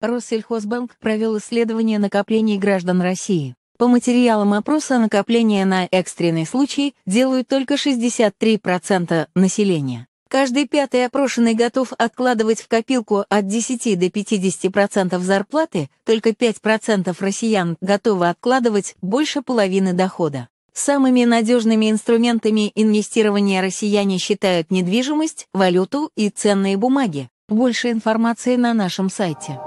Россельхозбанк провел исследование накоплений граждан России. По материалам опроса накопления на экстренный случай делают только 63% населения. Каждый пятый опрошенный готов откладывать в копилку от 10 до 50% зарплаты, только 5% россиян готовы откладывать больше половины дохода. Самыми надежными инструментами инвестирования россияне считают недвижимость, валюту и ценные бумаги. Больше информации на нашем сайте.